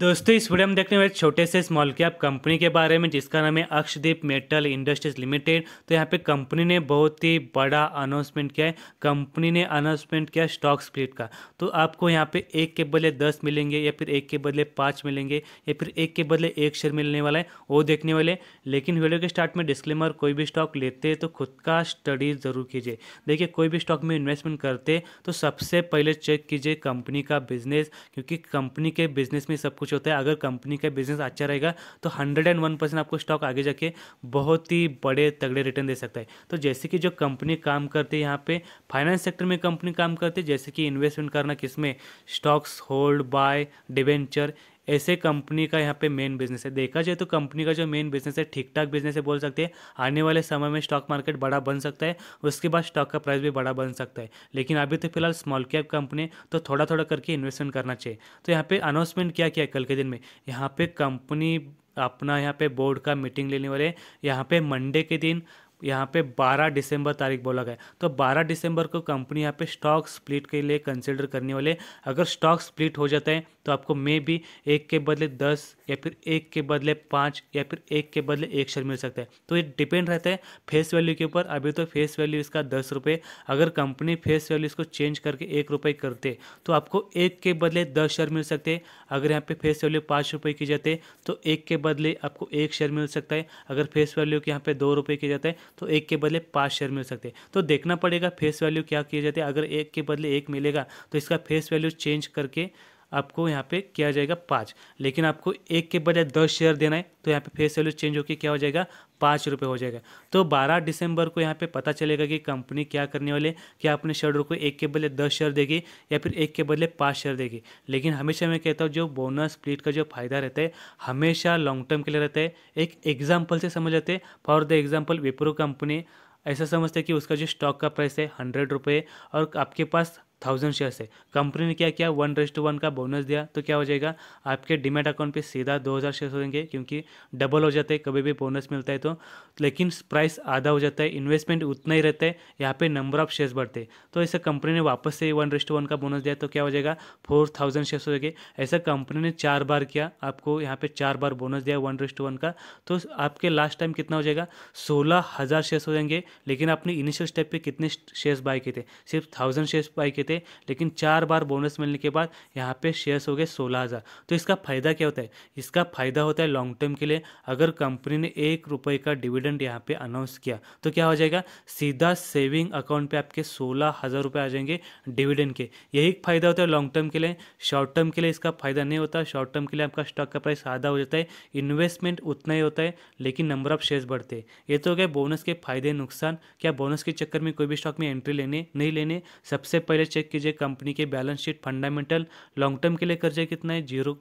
दोस्तों इस वीडियो में देखने वाले छोटे से स्मॉल कैप कंपनी के बारे में जिसका नाम है अक्षदीप मेटल इंडस्ट्रीज लिमिटेड तो यहाँ पे कंपनी ने बहुत ही बड़ा अनाउंसमेंट किया है कंपनी ने अनाउंसमेंट किया स्टॉक स्प्लिट का तो आपको यहाँ पे एक के बदले दस मिलेंगे या फिर एक के बदले पाँच मिलेंगे या फिर एक के बदले एक शेयर मिलने वाला है वो देखने वाले लेकिन वीडियो के स्टार्ट में डिस्क्लेमर कोई भी स्टॉक लेते हैं तो खुद का स्टडी ज़रूर कीजिए देखिए कोई भी स्टॉक में इन्वेस्टमेंट करते तो सबसे पहले चेक कीजिए कंपनी का बिजनेस क्योंकि कंपनी के बिजनेस में सब कुछ बेनिफिट्स होते अगर कंपनी का बिजनेस अच्छा रहेगा तो हंड्रेड एंड वन परसेंट आपको स्टॉक आगे जाके बहुत ही बड़े तगड़े रिटर्न दे सकता है तो जैसे कि जो कंपनी काम करती है यहाँ पे फाइनेंस सेक्टर में कंपनी काम करती है जैसे कि इन्वेस्टमेंट करना किसमें स्टॉक्स होल्ड बाय डिवेंचर ऐसे कंपनी का यहाँ पे मेन बिजनेस है देखा जाए तो कंपनी का जो मेन बिजनेस है ठीक ठाक बिजनेस है बोल सकते हैं आने वाले समय में स्टॉक मार्केट बड़ा बन सकता है उसके बाद स्टॉक का प्राइस भी बड़ा बन सकता है लेकिन अभी तो फिलहाल स्मॉल कैप कंपनी तो थोड़ा थोड़ा करके इन्वेस्टमेंट करना चाहिए तो यहाँ पे अनाउंसमेंट क्या किया कल के दिन में यहाँ पे कंपनी अपना यहाँ पे बोर्ड का मीटिंग लेने वाले यहाँ पे मंडे के दिन यहाँ पे 12 दिसंबर तारीख बोला गया तो 12 दिसंबर को कंपनी यहाँ पे स्टॉक स्प्लिट के लिए कंसिडर करने वाले अगर स्टॉक स्प्लिट हो जाता है तो आपको मे भी एक के बदले दस या फिर एक के बदले पाँच या फिर एक के बदले एक शेयर मिल सकता है तो ये डिपेंड रहता है फेस वैल्यू के ऊपर अभी तो फेस वैल्यू इसका दस रुपये अगर कंपनी फेस वैल्यू इसको चेंज करके एक रुपये करते तो आपको एक के बदले दस शेयर मिल सकते अगर यहाँ पे फेस वैल्यू पाँच रुपये की जाते तो एक के बदले आपको एक शेयर मिल सकता है अगर फेस वैल्यू के यहाँ पे दो रुपये की जाता है तो एक के बदले पाँच शेयर मिल सकते हैं तो देखना पड़ेगा फेस वैल्यू क्या किया जाते है अगर एक के बदले एक मिलेगा तो इसका फेस वैल्यू चेंज करके आपको यहाँ पे किया जाएगा पाँच लेकिन आपको एक के बजाय दस शेयर देना है तो यहाँ पे फेस वैल्यू चेंज होकर क्या हो जाएगा पाँच रुपये हो जाएगा तो बारह दिसंबर को यहाँ पे पता चलेगा कि कंपनी क्या करने वाले क्या अपने शेयर को एक के बदले दस शेयर देगी या फिर एक के बदले पाँच शेयर देगी लेकिन हमेशा मैं कहता हूँ जो बोनस स्प्लिट का जो फायदा रहता है हमेशा लॉन्ग टर्म के लिए रहता है एक एग्जाम्पल से समझ लेते हैं for the example Wipro company ऐसा समझते हैं कि उसका जो स्टॉक का प्राइस है हंड्रेड रुपये और आपके पास थाउजेंड शेयर्स है कंपनी ने क्या किया वन रेस्ट वन का बोनस दिया तो क्या हो जाएगा आपके डिमेट अकाउंट पे सीधा दो हज़ार शेयर्स हो जाएंगे क्योंकि डबल हो जाते हैं कभी भी बोनस मिलता है तो लेकिन प्राइस आधा हो जाता है इन्वेस्टमेंट उतना ही रहता है यहाँ पे नंबर ऑफ शेयर्स बढ़ते तो ऐसे कंपनी ने वापस से वन रेस्ट वन का बोनस दिया तो क्या हो जाएगा फोर थाउजेंड शेयर्स हो जाएंगे ऐसा कंपनी ने चार बार किया आपको यहाँ पर चार बार बोनस दिया वन रेस्ट वन का तो आपके लास्ट टाइम कितना हो जाएगा सोलह हज़ार शेयर्स हो जाएंगे लेकिन आपने इनिशियल स्टेप पर कितने शेयर्स बाय किए थे सिर्फ थाउजेंड शेयर्स बाय किए थे थे लेकिन चार बार बोनस मिलने के बाद यहाँ पे शेयर्स हो गए सोलह हज़ार तो इसका फ़ायदा क्या होता है इसका फ़ायदा होता है लॉन्ग टर्म के लिए अगर कंपनी ने एक रुपये का डिविडेंड यहाँ पे अनाउंस किया तो क्या हो जाएगा सीधा सेविंग अकाउंट पे आपके सोलह हज़ार रुपये आ जाएंगे डिविडेंड के यही फ़ायदा होता है लॉन्ग टर्म के लिए शॉर्ट टर्म के लिए इसका फ़ायदा नहीं होता शॉर्ट टर्म के लिए आपका स्टॉक का प्राइस आधा हो जाता है इन्वेस्टमेंट उतना ही होता है लेकिन नंबर ऑफ शेयर्स बढ़ते हैं ये तो हो गया बोनस के फ़ायदे नुकसान क्या बोनस के चक्कर में कोई भी स्टॉक में एंट्री लेने नहीं लेने सबसे पहले चेक चेक कीजिए कंपनी के balance sheet fundamental long term के लिए कर्जा कितना है जीरो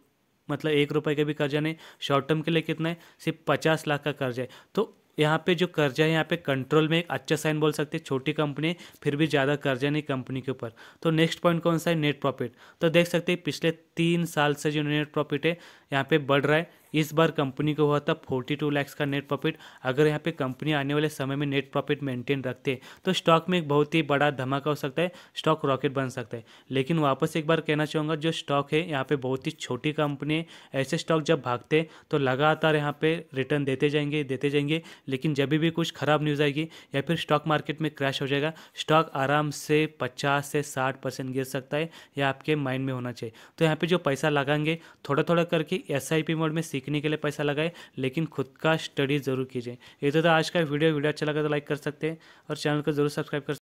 मतलब एक रुपए का भी कर्जा नहीं शॉर्ट टर्म के लिए कितना है सिर्फ पचास लाख का कर्जा है तो यहाँ पे जो कर्जा है यहाँ पे कंट्रोल में एक अच्छा साइन बोल सकते हैं छोटी कंपनी फिर भी ज़्यादा कर्जा नहीं कंपनी के ऊपर तो नेक्स्ट पॉइंट कौन सा है नेट प्रॉफिट तो देख सकते हैं पिछले तीन साल से जो नेट प्रॉफिट है यहाँ पे बढ़ रहा है इस बार कंपनी को हुआ था टू लैक्स का नेट प्रॉफिट अगर यहाँ पे कंपनी आने वाले समय में नेट प्रॉफिट मेंटेन रखते तो स्टॉक में एक बहुत ही बड़ा धमाका हो सकता है स्टॉक रॉकेट बन सकता है लेकिन वापस एक बार कहना चाहूँगा जो स्टॉक है यहाँ पे बहुत ही छोटी कंपनी है ऐसे स्टॉक जब भागते तो लगातार यहाँ पर रिटर्न देते जाएंगे देते जाएंगे लेकिन जब भी कुछ ख़राब न्यूज़ आएगी या फिर स्टॉक मार्केट में क्रैश हो जाएगा स्टॉक आराम से पचास से साठ गिर सकता है यह आपके माइंड में होना चाहिए तो यहाँ पर जो पैसा लगाएंगे थोड़ा थोड़ा करके खाली एस मोड में सीखने के लिए पैसा लगाए लेकिन खुद का स्टडी जरूर कीजिए ये तो था आज का वीडियो वीडियो अच्छा लगा तो लाइक कर सकते हैं और चैनल को जरूर सब्सक्राइब कर